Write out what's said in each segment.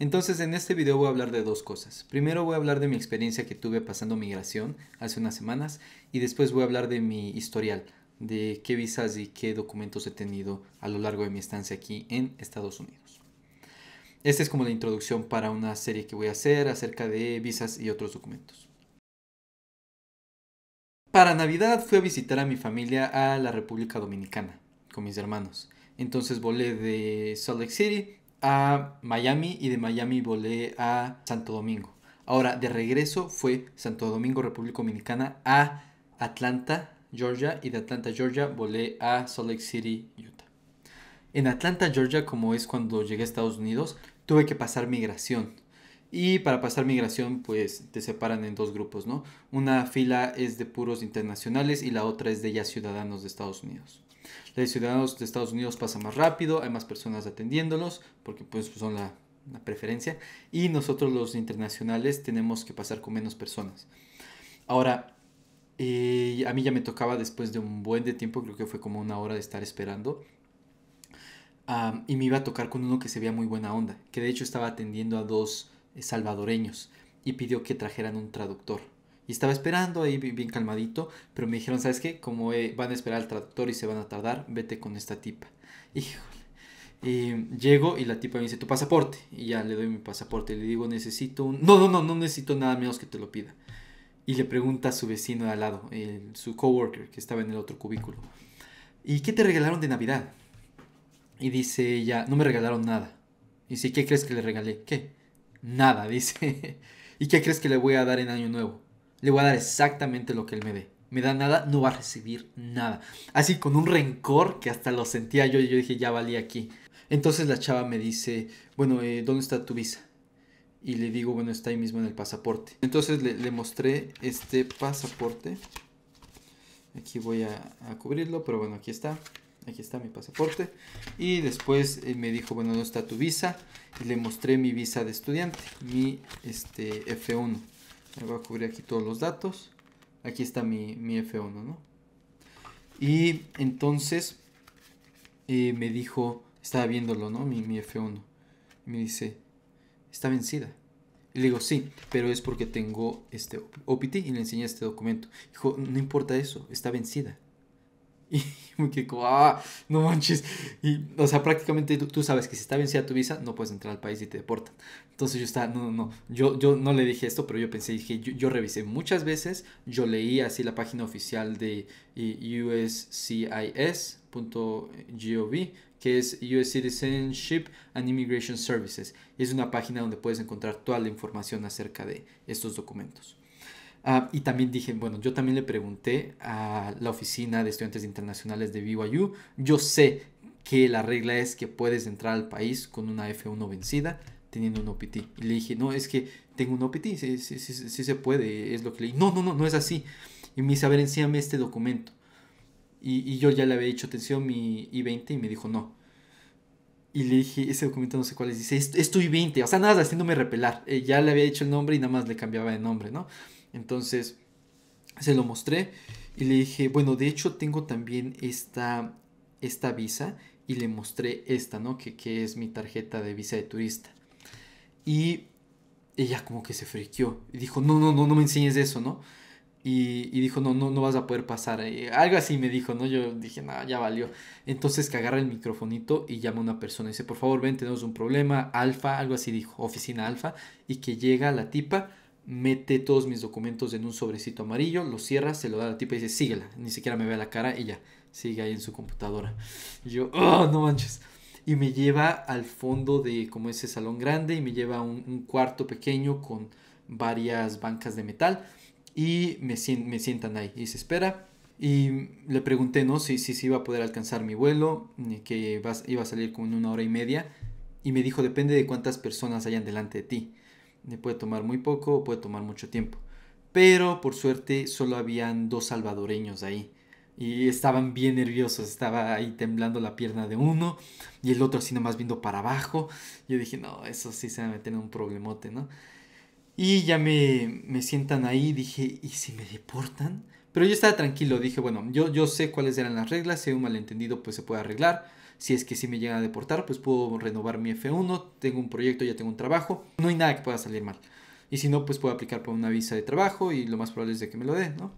Entonces en este video voy a hablar de dos cosas. Primero voy a hablar de mi experiencia que tuve pasando migración hace unas semanas y después voy a hablar de mi historial, de qué visas y qué documentos he tenido a lo largo de mi estancia aquí en Estados Unidos. Esta es como la introducción para una serie que voy a hacer acerca de visas y otros documentos. Para Navidad fui a visitar a mi familia a la República Dominicana con mis hermanos. Entonces volé de Salt Lake City a Miami y de Miami volé a Santo Domingo. Ahora, de regreso fue Santo Domingo, República Dominicana, a Atlanta, Georgia, y de Atlanta, Georgia, volé a Salt Lake City, Utah. En Atlanta, Georgia, como es cuando llegué a Estados Unidos, tuve que pasar migración. Y para pasar migración, pues te separan en dos grupos, ¿no? Una fila es de puros internacionales y la otra es de ya ciudadanos de Estados Unidos. La de ciudadanos de Estados Unidos pasa más rápido, hay más personas atendiéndolos, porque pues son la, preferencia. Y nosotros los internacionales tenemos que pasar con menos personas. Ahora, eh, a mí ya me tocaba después de un buen de tiempo, creo que fue como una hora de estar esperando. y me iba a tocar con uno que se veía muy buena onda, que de hecho estaba atendiendo a dos eh, salvadoreños y pidió que trajeran un traductor. Y estaba esperando ahí bien calmadito, pero me dijeron, ¿sabes qué? Como eh, van a esperar al traductor y se van a tardar, vete con esta tipa. Híjole. Y llego y la tipa me dice, tu pasaporte. Y ya le doy mi pasaporte. le digo, necesito un... No, no, no, no necesito nada menos que te lo pida. Y le pregunta a su vecino de al lado, su coworker que estaba en el otro cubículo. ¿Y qué te regalaron de Navidad? Y dice ella, no me regalaron nada. Y dice, ¿qué crees que le regalé? ¿Qué? Nada, dice. ¿Y qué crees que le voy a dar en Año Nuevo? le voy a dar exactamente lo que él me dé. Me da nada, no va a recibir nada. Así con un rencor que hasta lo sentía yo y yo dije, ya valía aquí. Entonces la chava me dice, bueno, eh, ¿dónde está tu visa? Y le digo, bueno, está ahí mismo en el pasaporte. Entonces le, mostré este pasaporte. Aquí voy a, cubrirlo, pero bueno, aquí está. Aquí está mi pasaporte. Y después eh, me dijo, bueno, ¿dónde está tu visa? Y le mostré mi visa de estudiante, mi este, F1 voy a cubrir aquí todos los datos. Aquí está mi, mi F1, ¿no? Y entonces eh, me dijo, estaba viéndolo, ¿no? Mi, F1. me dice, está vencida. Y le digo, sí, pero es porque tengo este OPT y le enseñé este documento. Dijo, no importa eso, está vencida. Y muy que como, ah, no manches. Y, o sea, prácticamente tú, sabes que si está vencida tu visa, no puedes entrar al país y te deportan. Entonces yo estaba, no, no, no. Yo, yo no le dije esto, pero yo pensé, dije, yo, yo revisé muchas veces. Yo leí así la página oficial de eh, uscis.gov, que es US Citizenship and Immigration Services. Es una página donde puedes encontrar toda la información acerca de estos documentos. Ah, y también dije, bueno, yo también le pregunté a la oficina de estudiantes internacionales de BYU, yo sé que la regla es que puedes entrar al país con una F1 vencida teniendo un OPT. Y le dije, no, es que tengo un OPT, sí, sí, sí, sí se puede, es lo que le dije. No, no, no, no es así. Y me dice, a ver, este documento. Y, y, yo ya le había dicho, atención, mi I-20, y me dijo, no. Y le dije, ese documento no sé cuál es. Dice, es, tu I-20, o sea, nada, haciéndome repelar. Eh, ya le había dicho el nombre y nada más le cambiaba de nombre, ¿no? Entonces, se lo mostré y le dije, bueno, de hecho tengo también esta, esta visa y le mostré esta, ¿no? Que, es mi tarjeta de visa de turista. Y ella como que se friqueó y dijo, no, no, no, no me enseñes eso, ¿no? Y, dijo, no, no, no vas a poder pasar. Eh, algo así me dijo, ¿no? Yo dije, nada ya valió. Entonces que agarra el microfonito y llama a una persona y dice, por favor, ven, tenemos un problema, alfa, algo así dijo, oficina alfa, y que llega la tipa mete todos mis documentos en un sobrecito amarillo, lo cierra, se lo da a la tipa y dice, síguela, ni siquiera me ve la cara, ella sigue ahí en su computadora. Y yo, oh, no manches. Y me lleva al fondo de como ese salón grande y me lleva a un, cuarto pequeño con varias bancas de metal y me, me sientan ahí y se espera. Y le pregunté, ¿no? Si, si, si iba a poder alcanzar mi vuelo, que iba, iba a salir como en una hora y media. Y me dijo, depende de cuántas personas hayan delante de ti. Eh, puede tomar muy poco o puede tomar mucho tiempo. Pero por suerte solo habían dos salvadoreños ahí. Y estaban bien nerviosos, estaba ahí temblando la pierna de uno y el otro así nomás viendo para abajo. Yo dije, no, eso sí se va a meter en un problemote, ¿no? Y ya me, me sientan ahí, dije, ¿y si me deportan? Pero yo estaba tranquilo, dije, bueno, yo, yo sé cuáles eran las reglas, si hay un malentendido pues se puede arreglar si es que si me llegan a deportar, pues puedo renovar mi F1, tengo un proyecto, ya tengo un trabajo, no hay nada que pueda salir mal. Y si no, pues puedo aplicar para una visa de trabajo y lo más probable es de que me lo den, ¿no?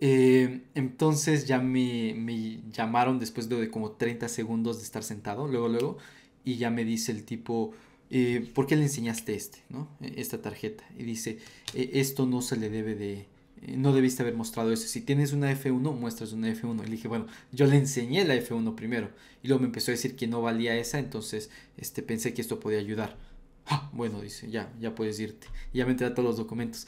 Eh, entonces ya me, llamaron después de, como 30 segundos de estar sentado, luego, luego, y ya me dice el tipo, eh, ¿por qué le enseñaste este, ¿no? E, esta tarjeta? Y dice, e, esto no se le debe de, eh, no debiste haber mostrado eso. Si tienes una F1, muestras una F1. Y le dije, bueno, yo le enseñé la F1 primero. Y luego me empezó a decir que no valía esa, entonces este, pensé que esto podía ayudar. Ah, bueno, dice, ya, ya puedes irte. ya me entré todos los documentos.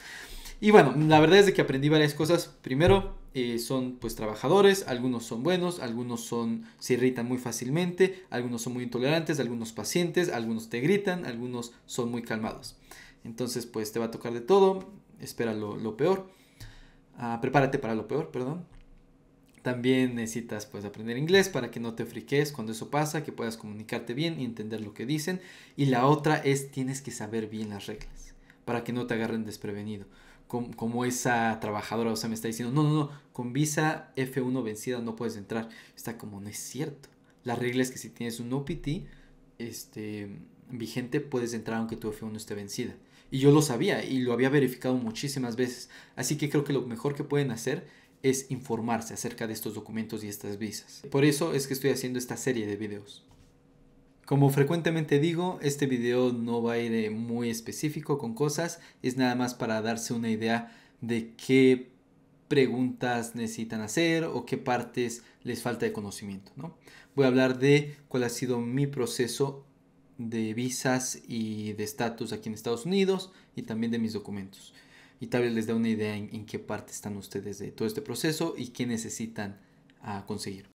Y bueno, la verdad es de que aprendí varias cosas. Primero, eh, son pues trabajadores, algunos son buenos, algunos son se irritan muy fácilmente, algunos son muy intolerantes, algunos pacientes, algunos te gritan, algunos son muy calmados. Entonces, pues te va a tocar de todo, espera lo, lo peor. Ah, prepárate para lo peor, perdón. También necesitas pues aprender inglés para que no te friques cuando eso pasa, que puedas comunicarte bien y entender lo que dicen. Y la otra es tienes que saber bien las reglas para que no te agarren desprevenido. Como, esa trabajadora, o sea, me está diciendo, no, no, no, con visa F1 vencida no puedes entrar. Está como, no es cierto. La regla es que si tienes un OPT este, vigente, puedes entrar aunque tu F1 esté vencida. Y yo lo sabía y lo había verificado muchísimas veces. Así que creo que lo mejor que pueden hacer es informarse acerca de estos documentos y estas visas. Por eso es que estoy haciendo esta serie de videos. Como frecuentemente digo, este video no va a ir muy específico con cosas, es nada más para darse una idea de qué preguntas necesitan hacer o qué partes les falta de conocimiento. ¿no? Voy a hablar de cuál ha sido mi proceso de visas y de estatus aquí en Estados Unidos y también de mis documentos. Y tal vez les dé una idea en, qué parte están ustedes de todo este proceso y qué necesitan ah, conseguir.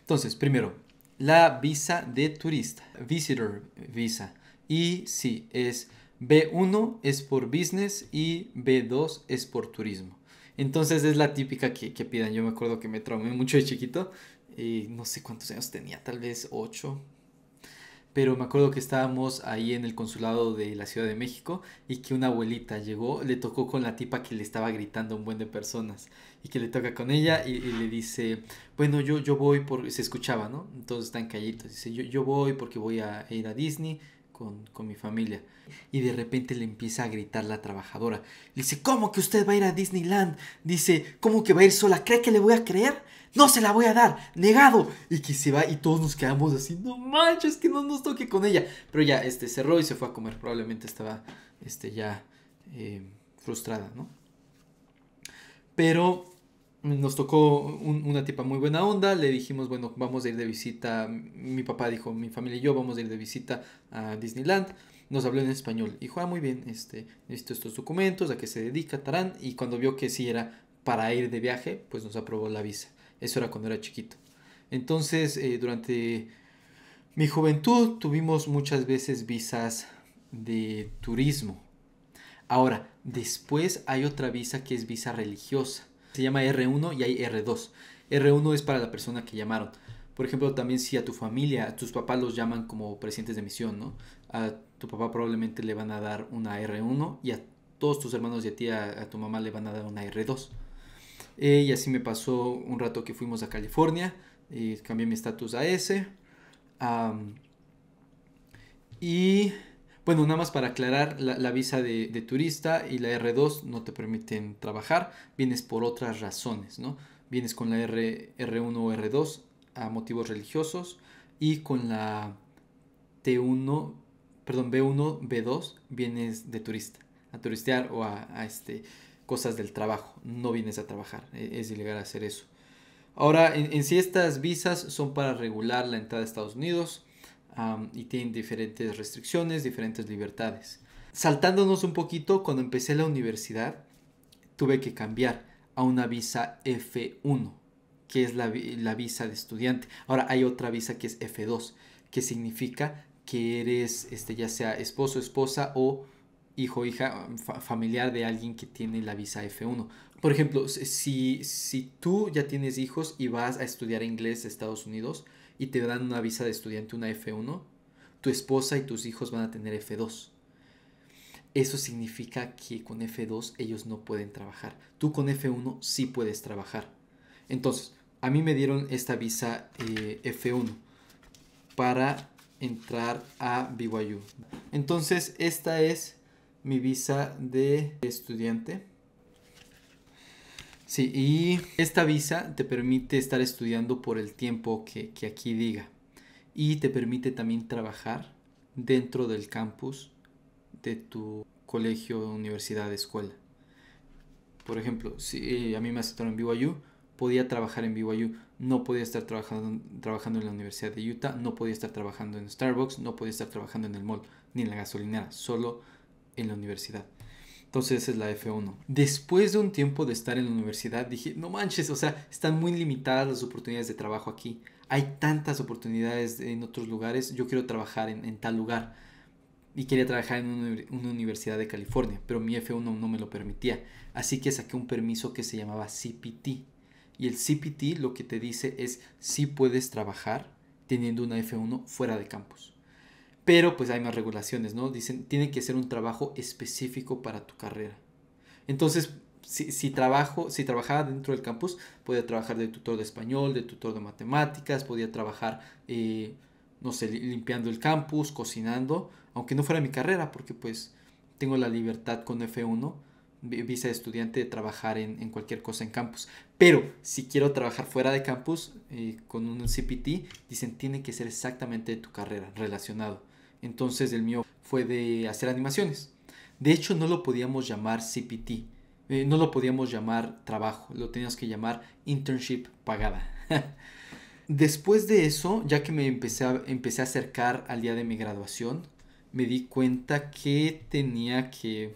Entonces, primero, la visa de turista, visitor visa. Y sí, es B1 es por business y B2 es por turismo. Entonces es la típica que, que pidan. Yo me acuerdo que me traumé mucho de chiquito eh, no sé cuántos años tenía, tal vez ocho. Pero me acuerdo que estábamos ahí en el consulado de la Ciudad de México y que una abuelita llegó, le tocó con la tipa que le estaba gritando a un buen de personas y que le toca con ella y, le dice, bueno, yo, yo voy porque se escuchaba, ¿no? Entonces están callitos, dice, yo, yo voy porque voy a ir a Disney con, mi familia. Y de repente le empieza a gritar la trabajadora. dice, ¿cómo que usted va a ir a Disneyland? Dice, ¿cómo que va a ir sola? ¿Cree que le voy a creer? No se la voy a dar, negado. Y que se va y todos nos quedamos así, no manches, que no nos toque con ella. Pero ya, este, cerró y se fue a comer. Probablemente estaba, este, ya eh, frustrada, ¿no? Pero nos tocó una tipa muy buena onda, le dijimos, bueno, vamos a ir de visita, mi papá dijo, mi familia y yo vamos a ir de visita a Disneyland, nos habló en español, dijo, ah, muy bien, este, necesito estos documentos, a qué se dedica, tarán, y cuando vio que sí era para ir de viaje, pues nos aprobó la visa, eso era cuando era chiquito. Entonces, eh, durante mi juventud tuvimos muchas veces visas de turismo. Ahora, después hay otra visa que es visa religiosa se llama R1 y hay R2. R1 es para la persona que llamaron. Por ejemplo, también si a tu familia, a tus papás los llaman como presidentes de misión, ¿no? A tu papá probablemente le van a dar una R1 y a todos tus hermanos y a ti, a, tu mamá le van a dar una R2. Eh, y así me pasó un rato que fuimos a California, y eh, cambié mi estatus a S. y bueno, nada más para aclarar, la, visa de, turista y la R2 no te permiten trabajar, vienes por otras razones, ¿no? Vienes con la R, 1 o R2 a motivos religiosos y con la T1, perdón, B1, B2 vienes de turista, a turistear o a, este, cosas del trabajo, no vienes a trabajar, e, es, ilegal hacer eso. Ahora, en, en sí estas visas son para regular la entrada a Estados Unidos, y tienen diferentes restricciones, diferentes libertades. Saltándonos un poquito, cuando empecé la universidad, tuve que cambiar a una visa F1, que es la, visa de estudiante. Ahora hay otra visa que es F2, que significa que eres este, ya sea esposo, esposa o hijo, hija, familiar de alguien que tiene la visa F1. Por ejemplo, si, si tú ya tienes hijos y vas a estudiar inglés a Estados Unidos, y te dan una visa de estudiante, una F1, tu esposa y tus hijos van a tener F2. Eso significa que con F2 ellos no pueden trabajar. Tú con F1 sí puedes trabajar. Entonces, a mí me dieron esta visa eh, F1 para entrar a BYU. Entonces, esta es mi visa de estudiante. Sí, y esta visa te permite estar estudiando por el tiempo que, aquí diga y te permite también trabajar dentro del campus de tu colegio, universidad, escuela. Por ejemplo, si eh, a mí me aceptaron en BYU, podía trabajar en BYU, no podía estar trabajando, trabajando en la Universidad de Utah, no podía estar trabajando en Starbucks, no podía estar trabajando en el mall, ni en la gasolinera, solo en la universidad. Entonces es la F1. Después de un tiempo de estar en la universidad dije, no manches, o sea, están muy limitadas las oportunidades de trabajo aquí. Hay tantas oportunidades en otros lugares, yo quiero trabajar en, tal lugar. Y quería trabajar en una, universidad de California, pero mi F1 no me lo permitía. Así que saqué un permiso que se llamaba CPT. Y el CPT lo que te dice es si puedes trabajar teniendo una F1 fuera de campus. Pero pues hay más regulaciones, ¿no? Dicen, tiene que ser un trabajo específico para tu carrera. Entonces, si, si, trabajo, si trabajaba dentro del campus, podía trabajar de tutor de español, de tutor de matemáticas, podía trabajar, eh, no sé, limpiando el campus, cocinando, aunque no fuera mi carrera, porque pues tengo la libertad con F1, visa de estudiante, de trabajar en, cualquier cosa en campus. Pero si quiero trabajar fuera de campus, eh, con un CPT, dicen, tiene que ser exactamente de tu carrera, relacionado. Entonces el mío fue de hacer animaciones. De hecho no lo podíamos llamar CPT, eh, no lo podíamos llamar trabajo, lo teníamos que llamar internship pagada. Después de eso, ya que me empecé a, empecé a acercar al día de mi graduación, me di cuenta que tenía que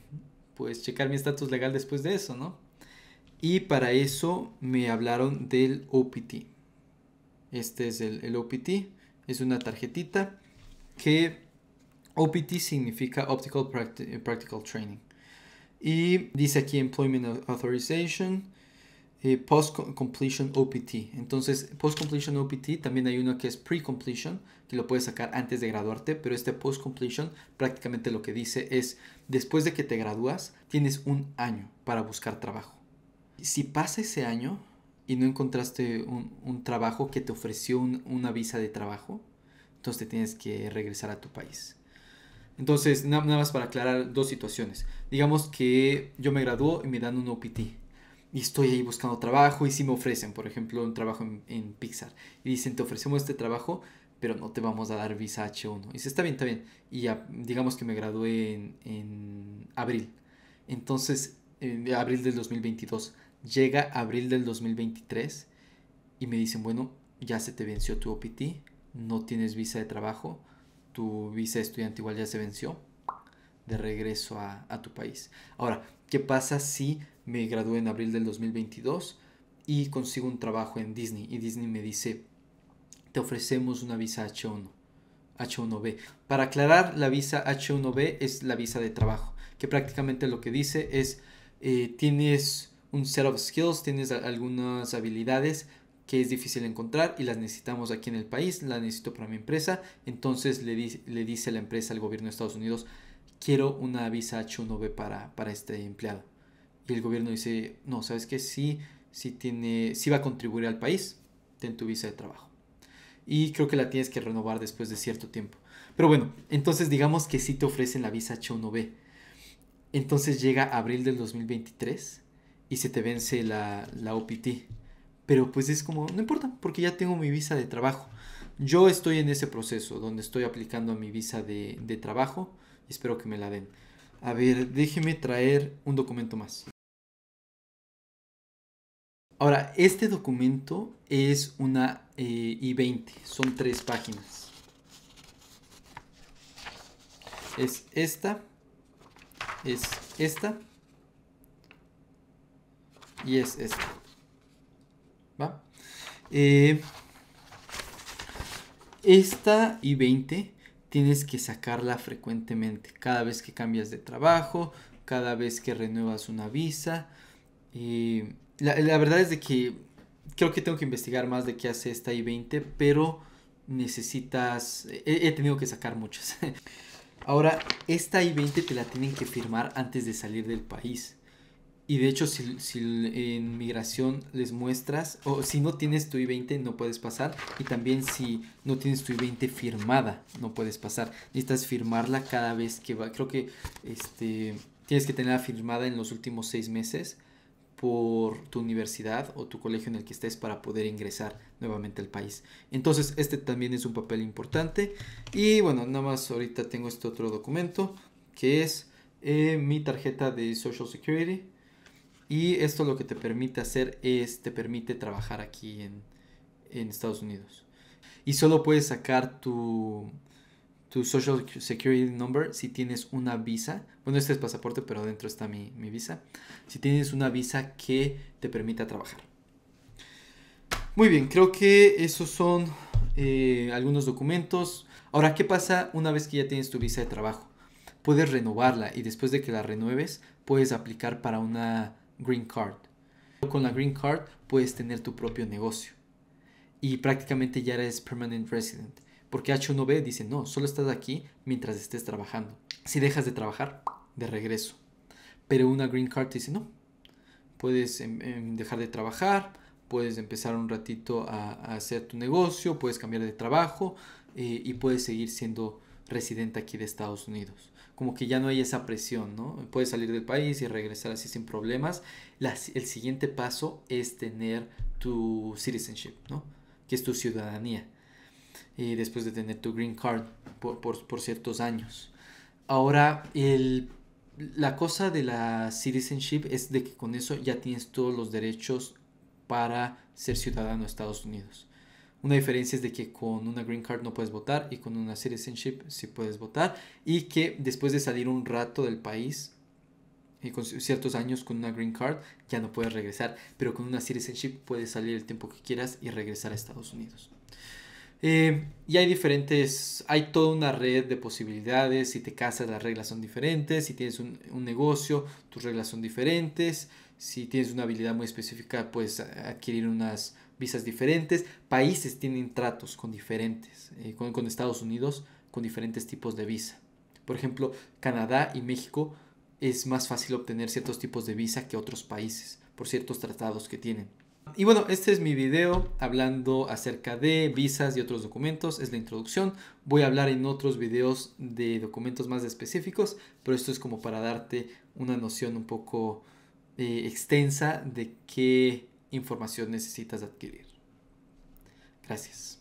pues checar mi estatus legal después de eso, ¿no? Y para eso me hablaron del OPT. Este es el OPT, es una tarjetita que OPT significa Optical Practical Training. Y dice aquí Employment Authorization, eh, Post Completion OPT. Entonces, Post Completion OPT también hay uno que es Pre Completion, que lo puedes sacar antes de graduarte, pero este Post Completion prácticamente lo que dice es, después de que te gradúas, tienes un año para buscar trabajo. Si pasa ese año y no encontraste un, trabajo que te ofreció una visa de trabajo, entonces te tienes que regresar a tu país. Entonces, nada más para aclarar dos situaciones. Digamos que yo me graduó y me dan un OPT. Y estoy ahí buscando trabajo y si me ofrecen, por ejemplo, un trabajo en, Pixar. Y dicen, te ofrecemos este trabajo, pero no te vamos a dar visa H1. Y dice, está bien, está bien. Y digamos que me gradué en, en abril. Entonces, en abril del 2022. Llega abril del 2023 y me dicen, bueno, ya se te venció tu OPT, no tienes visa de trabajo tu visa estudiante igual ya se venció de regreso a, tu país. Ahora, ¿qué pasa si me gradué en abril del 2022 y consigo un trabajo en Disney y Disney me dice, te ofrecemos una visa H1, H1B? Para aclarar, la visa H1B es la visa de trabajo, que prácticamente lo que dice es, eh, tienes un set of skills, tienes algunas habilidades que es difícil encontrar y las necesitamos aquí en el país, las necesito para mi empresa. Entonces le, dice le dice la empresa al gobierno de Estados Unidos, quiero una visa H1B para, para este empleado. Y el gobierno dice, no, sabes que sí, si tiene, si va a contribuir al país, ten tu visa de trabajo. Y creo que la tienes que renovar después de cierto tiempo. Pero bueno, entonces digamos que sí te ofrecen la visa H1B. Entonces llega abril del 2023 y se te vence la, la OPT pero pues es como, no importa, porque ya tengo mi visa de trabajo. Yo estoy en ese proceso donde estoy aplicando a mi visa de, de trabajo. Espero que me la den. A ver, déjeme traer un documento más. Ahora, este documento es una eh, I-20, son tres páginas. Es esta, es esta y es esta. Eh, esta i 20 tienes que sacarla frecuentemente, cada vez que cambias de trabajo, cada vez que renuevas una visa. Eh, la, verdad es de que creo que tengo que investigar más de qué hace esta I-20, pero necesitas, he tenido que sacar muchas. Ahora, esta I-20 te la tienen que firmar antes de salir del país. Y de hecho, si, si, en migración les muestras, o si no tienes tu I-20, no puedes pasar. Y también si no tienes tu I-20 firmada, no puedes pasar. Necesitas firmarla cada vez que va. Creo que este, tienes que tenerla firmada en los últimos seis meses por tu universidad o tu colegio en el que estés para poder ingresar nuevamente al país. Entonces, este también es un papel importante. Y bueno, nada más ahorita tengo este otro documento que es eh, mi tarjeta de Social Security y esto lo que te permite hacer es, te permite trabajar aquí en, Estados Unidos. Y solo puedes sacar tu, tu Social Security Number si tienes una visa. Bueno, este es pasaporte, pero dentro está mi, visa. Si tienes una visa que te permita trabajar. Muy bien, creo que esos son eh, algunos documentos. Ahora, ¿qué pasa una vez que ya tienes tu visa de trabajo? Puedes renovarla y después de que la renueves, puedes aplicar para una Green Card. Con la Green Card puedes tener tu propio negocio y prácticamente ya eres permanent resident. Porque H1B dice, no, solo estás aquí mientras estés trabajando. Si dejas de trabajar, de regreso. Pero una Green Card dice, no, puedes em, em, dejar de trabajar, puedes empezar un ratito a, hacer tu negocio, puedes cambiar de trabajo eh, y puedes seguir siendo residente aquí de Estados Unidos. Como que ya no hay esa presión, ¿no? Puedes salir del país y regresar así sin problemas. el siguiente paso es tener tu citizenship, ¿no? Que es tu ciudadanía. y después de tener tu green card por, ciertos años. Ahora, el, la cosa de la citizenship es de que con eso ya tienes todos los derechos para ser ciudadano de Estados Unidos. Una diferencia es de que con una green card no puedes votar y con una citizenship sí puedes votar y que después de salir un rato del país y con ciertos años con una green card ya no puedes regresar, pero con una citizenship puedes salir el tiempo que quieras y regresar a Estados Unidos. Eh, y hay diferentes, hay toda una red de posibilidades, si te casas las reglas son diferentes, si tienes un negocio tus reglas son diferentes, si tienes una habilidad muy específica puedes adquirir unas visas diferentes, países tienen tratos con diferentes, eh, con, Estados Unidos, con diferentes tipos de visa. Por ejemplo, Canadá y México es más fácil obtener ciertos tipos de visa que otros países por ciertos tratados que tienen. Y bueno, este es mi video hablando acerca de visas y otros documentos, es la introducción. Voy a hablar en otros videos de documentos más específicos, pero esto es como para darte una noción un poco eh, extensa de qué información necesitas adquirir. Gracias.